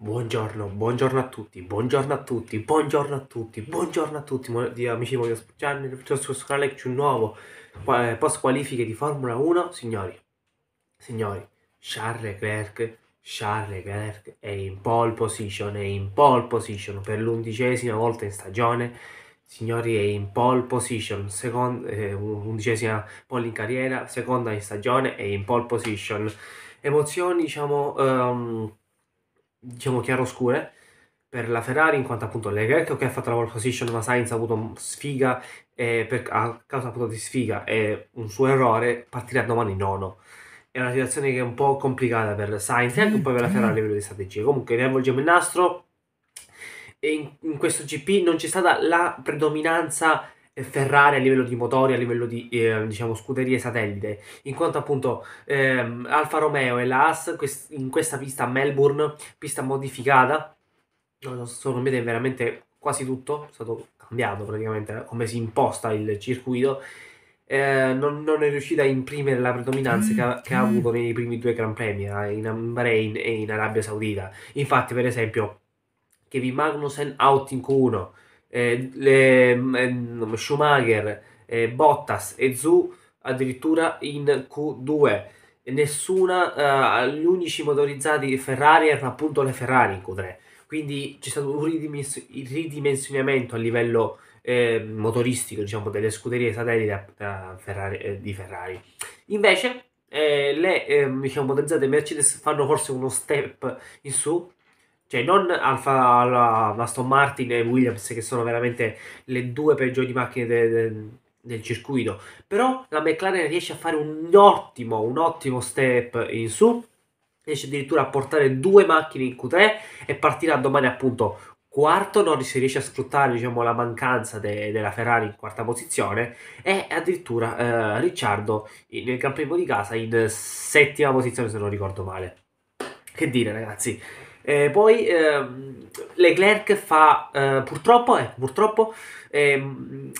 Buongiorno, buongiorno a tutti, buongiorno a tutti, buongiorno a tutti, buongiorno a tutti, amici voglio Gianni, su questo canale c'è un nuovo eh, post qualifiche di Formula 1, signori, signori, Charles Leclerc, Charles Leclerc è in pole position, è in pole position per l'undicesima volta in stagione, signori è in pole position, seconda, eh, undicesima pole in carriera, seconda in stagione, è in pole position, emozioni diciamo... Um, diciamo chiaroscure per la Ferrari in quanto appunto Leclerc che ha fatto la pole position ma Sainz ha avuto sfiga eh, per, a causa appunto di sfiga e un suo errore partirà domani nono è una situazione che è un po' complicata per Sainz e anche un po' per la Ferrari a livello di strategia comunque riavvolgiamo il nastro e in, in questo GP non c'è stata la predominanza eh, Ferrari a livello di motori, a livello di eh, diciamo, scuderie satellite, in quanto appunto ehm, Alfa Romeo e la Haas quest- in questa pista a Melbourne, pista modificata, sono cambiate veramente quasi tutto, è stato cambiato praticamente eh, come si imposta il circuito, eh, non, non, è riuscita a imprimere la predominanza che ha, che ha avuto nei primi due Gran Premi, eh, in Bahrain e in Arabia Saudita. Infatti per esempio Kevin Magnussen out in Q1, eh, le, mm, eh, Schumacher, eh, Bottas e Zu addirittura in Q2. Nessuna, eh, gli unici motorizzati Ferrari erano appunto le Ferrari in Q3. Quindi c'è stato un ridimension- ridimensionamento a livello eh, motoristico, diciamo, delle scuderie satellite eh, Ferrari, eh, di Ferrari. Invece, le diciamo, motorizzate Mercedes fanno forse uno step in su cioè non Alfa, la, Aston Martin e Williams che sono veramente le due peggiori macchine de, de, del circuito, però la McLaren riesce a fare un ottimo, un ottimo step in su, riesce addirittura a portare due macchine in Q3 e partirà domani appunto quarto, non si riesce a sfruttare diciamo, la mancanza de, della Ferrari in quarta posizione e addirittura eh, Ricciardo in, nel campionato di casa in settima posizione se non ricordo male. Che dire ragazzi, eh, poi ehm, Leclerc fa eh, purtroppo, eh, purtroppo ehm,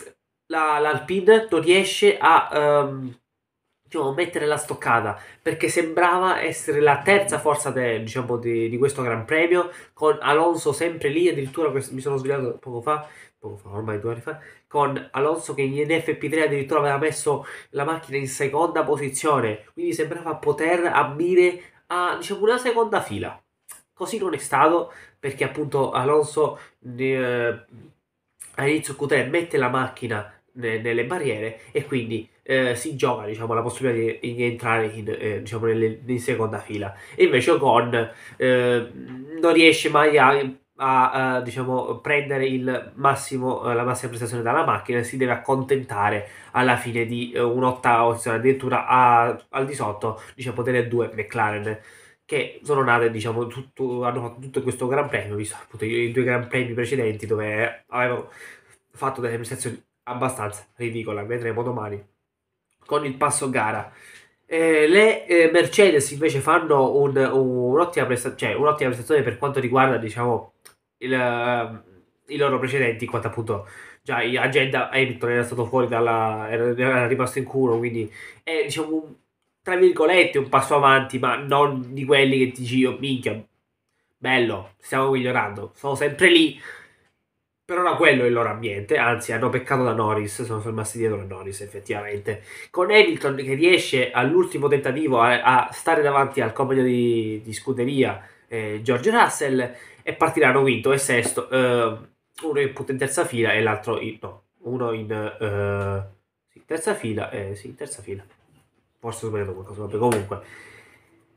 la, l'Alpine non riesce a ehm, diciamo, mettere la stoccata perché sembrava essere la terza forza de, diciamo, di, di, questo Gran Premio con Alonso sempre lì addirittura mi sono svegliato poco fa ormai due anni fa, con Alonso che in FP3 addirittura aveva messo la macchina in seconda posizione, quindi sembrava poter ambire a diciamo, una seconda fila. Così non è stato perché appunto Alonso eh, all'inizio Q3 mette la macchina nelle barriere e quindi eh, si gioca diciamo, la possibilità di, di entrare in, eh, diciamo, nelle, in, seconda fila. E invece Ocon eh, non riesce mai a, a, a diciamo, prendere massimo, eh, la massima prestazione dalla macchina, e si deve accontentare alla fine di eh, un'ottava posizione, addirittura a, al di sotto diciamo, delle due McLaren che sono nate, diciamo, tutto, hanno fatto tutto questo Gran Premio, visto appunto i due Gran Premi precedenti dove avevano fatto delle prestazioni abbastanza ridicole, vedremo domani con il passo gara. Eh, le eh, Mercedes invece fanno un, un, un'ottima, presta- cioè, un'ottima, prestazione per quanto riguarda, diciamo, il, uh, i loro precedenti, in quanto appunto già a Jeddah Hamilton era stato fuori dalla... era, era rimasto in culo, quindi è, diciamo, un tra virgolette, un passo avanti, ma non di quelli che dici io, minchia, bello, stiamo migliorando, sono sempre lì. Per ora quello è il loro ambiente, anzi hanno peccato da Norris, sono fermati dietro a Norris effettivamente. Con Hamilton che riesce all'ultimo tentativo a, a stare davanti al compagno di, di scuderia eh, George Russell e partiranno quinto e sesto, eh, uno in, terza fila e l'altro in, no, uno in, eh, terza fila, eh, sì, terza fila forse ho sbagliato qualcosa, vabbè comunque.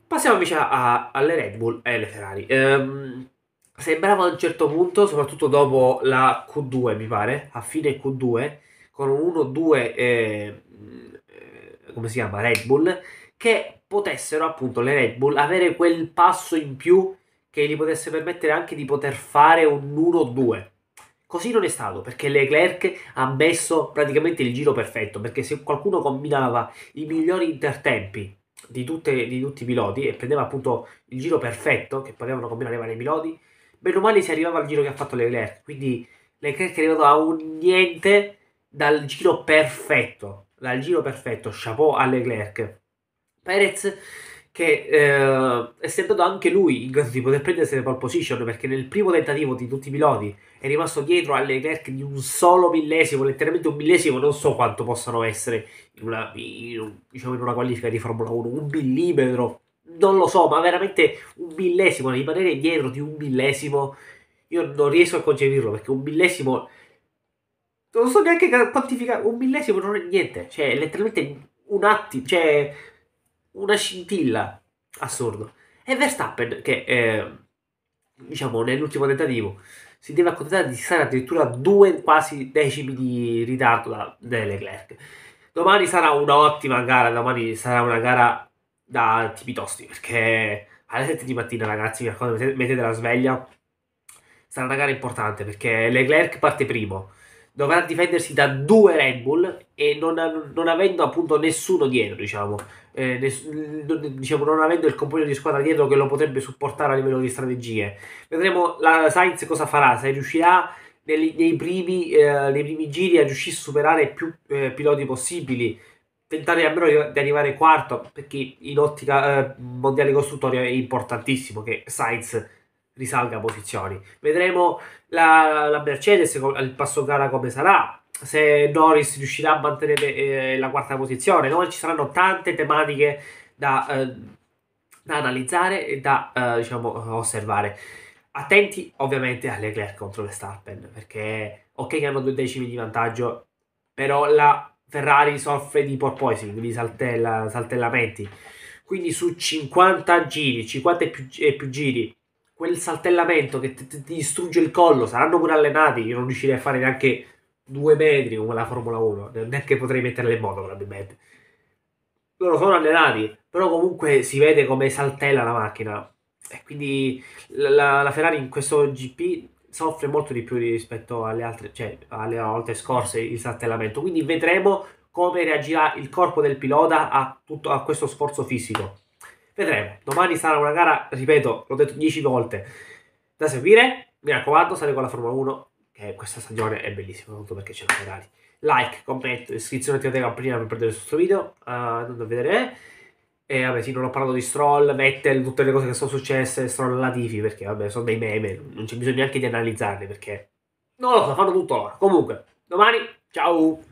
Passiamo invece a, a, alle Red Bull e alle Ferrari. Ehm, sembrava a un certo punto, soprattutto dopo la Q2 mi pare, a fine Q2, con un 1-2, eh, eh, come si chiama, Red Bull, che potessero appunto le Red Bull avere quel passo in più che gli potesse permettere anche di poter fare un 1-2 Così non è stato perché Leclerc ha messo praticamente il giro perfetto perché se qualcuno combinava i migliori intertempi di, tutte, di tutti i piloti e prendeva appunto il giro perfetto che potevano combinare i vari piloti, meno male si arrivava al giro che ha fatto Leclerc. Quindi Leclerc è arrivato a un niente dal giro perfetto, dal giro perfetto, chapeau a Leclerc. Perez che eh, essendo anche lui in grado di poter prendersi le pole position perché nel primo tentativo di tutti i piloti è rimasto dietro alle Leclerc di un solo millesimo, letteralmente un millesimo, non so quanto possano essere in una, in, diciamo in una qualifica di Formula 1, un millimetro, non lo so, ma veramente un millesimo, rimanere dietro di un millesimo, io non riesco a concepirlo perché un millesimo... Non so neanche quantificare, un millesimo non è niente, cioè letteralmente un attimo, cioè una scintilla, assurdo. E Verstappen, che eh, diciamo nell'ultimo tentativo si deve accontentare di stare addirittura due quasi decimi di ritardo da, da Leclerc. Domani sarà un'ottima gara, domani sarà una gara da tipi tosti, perché alle 7 di mattina, ragazzi, mi raccomando, mettete la sveglia. Sarà una gara importante perché Leclerc parte primo dovrà difendersi da due Red Bull e non, non avendo appunto nessuno dietro, diciamo, eh, ness- diciamo, non avendo il compagno di squadra dietro che lo potrebbe supportare a livello di strategie. Vedremo la Sainz cosa farà, se riuscirà nei, nei, primi, eh, nei primi, giri a riuscire a superare più eh, piloti possibili, tentare almeno di arrivare quarto, perché in ottica eh, mondiale costruttoria è importantissimo che Sainz risalga posizioni. Vedremo la, la Mercedes il passo gara come sarà, se Norris riuscirà a mantenere eh, la quarta posizione. No? Ci saranno tante tematiche da, eh, da analizzare e da eh, diciamo, osservare. Attenti ovviamente a Leclerc contro Verstappen perché ok che hanno due decimi di vantaggio, però la Ferrari soffre di porpoising, di saltella, saltellamenti. Quindi su 50 giri, 50 e più, e più giri, quel saltellamento che ti, ti, distrugge il collo, saranno pure allenati, io non riuscirei a fare neanche due metri come la Formula 1, neanche potrei metterle in moto probabilmente. Loro sono allenati, però comunque si vede come saltella la macchina e quindi la, la Ferrari in questo GP soffre molto di più rispetto alle altre, cioè alle volte scorse il saltellamento, quindi vedremo come reagirà il corpo del pilota a, tutto, a questo sforzo fisico. Vedremo. Domani sarà una gara, ripeto, l'ho detto 10 volte, da seguire. Mi raccomando, saremo con la Formula 1, che questa stagione è bellissima, soprattutto perché ce l'ho regalati. Like, commento, iscrizione attivate la campanella per perdere il vostro video, uh, eh, andando a vedere. E vabbè, sì, non ho parlato di Stroll, Vettel, tutte le cose che sono successe, Stroll Latifi, perché vabbè, sono dei meme, non c'è bisogno neanche di analizzarli, perché non lo so, fanno tutto loro. Comunque, domani, ciao!